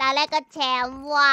ตาแรกก็แชมป์ว่ะ